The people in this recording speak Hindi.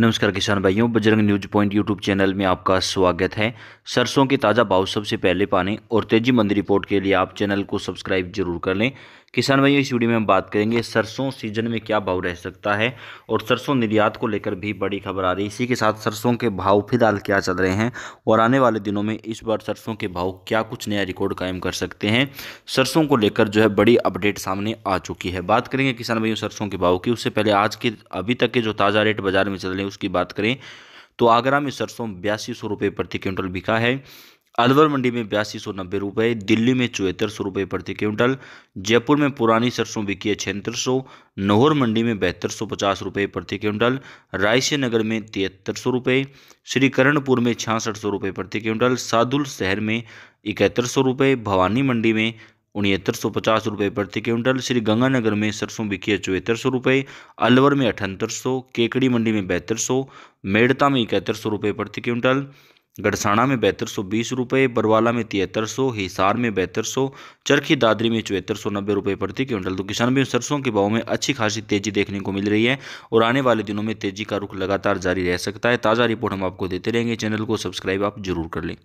नमस्कार किसान भाइयों Bajrang news point YouTube channel में आपका स्वागत है सरसों के ताज़ा भाव सबसे पहले पाने और तेजी मंदी रिपोर्ट के लिए आप चैनल को सब्सक्राइब जरूर कर लें किसान भाइयों इस वीडियो में हम बात करेंगे सरसों सीजन में क्या भाव रह सकता है और सरसों निर्यात को लेकर भी बड़ी खबर आ रही है इसी के साथ सरसों के भाव फिलहाल क्या चल रहे हैं और आने वाले दिनों में इस बार सरसों के भाव क्या कुछ नया रिकॉर्ड कायम कर सकते हैं सरसों को लेकर जो है बड़ी अपडेट सामने आ चुकी है बात करेंगे किसान भाइयों सरसों के भाव की उससे पहले आज के अभी तक के जो ताज़ा रेट बाजार में चल रहे हैं उसकी बात करें तो आगरा में सरसों बयासी सौ रुपये प्रति क्विंटल बिका है अलवर मंडी में बयासी सौ नब्बे रुपये दिल्ली में चौहत्तर सौ रुपये प्रति क्विंटल जयपुर में पुरानी सरसों बिकी है छिहत्तर सौ नोहर मंडी में बहत्तर सौ पचास रुपये प्रति क्विंटल नगर में तिहत्तर सौ रुपये श्रीकरणपुर में छियासठ सौ रुपये प्रति क्विंटल सादुल शहर में इकहत्तर सौ रुपये भवानी मंडी में उनहत्तर सौ पचास रुपये प्रति क्विंटल श्री गंगानगर में सरसों बिकी है चौहत्तर सौ रुपये अलवर में अठहत्तर सौ केकड़ी मंडी में बहत्तर सौ मेड़ता में इकहत्तर सौ रुपये प्रति क्विंटल गढ़साना में बहत्तर सौ बीस रुपये बरवाला में तिहत्तर सौ हिसार में बहत्तर सौ चरखी दादरी में चौहत्तर सौ नब्बे रुपये प्रति क्विंटल तो किसान भी सरसों के भाव में अच्छी खासी तेजी देखने को मिल रही है और आने वाले दिनों में तेजी का रुख लगातार जारी रह सकता है ताज़ा रिपोर्ट हम आपको देते रहेंगे चैनल को सब्सक्राइब आप जरूर कर लें